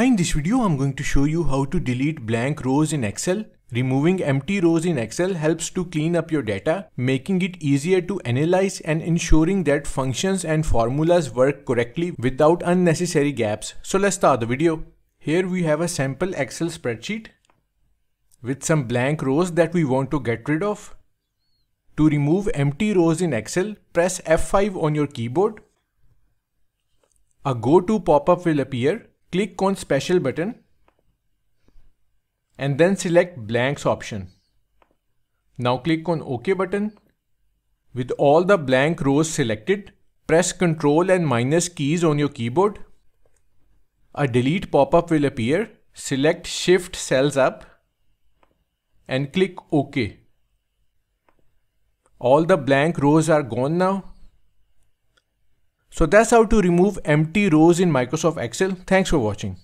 Hi, in this video I'm going to show you how to delete blank rows in Excel. Removing empty rows in Excel helps to clean up your data, making it easier to analyze and ensuring that functions and formulas work correctly without unnecessary gaps. So let's start the video. Here we have a sample Excel spreadsheet with some blank rows that we want to get rid of. To remove empty rows in Excel, press F5 on your keyboard. A go to pop-up will appear click on special button and then select blanks option. Now click on OK button. With all the blank rows selected, press Ctrl and minus keys on your keyboard. A delete pop-up will appear. Select shift cells up and click OK. All the blank rows are gone now. So that's how to remove empty rows in Microsoft Excel. Thanks for watching.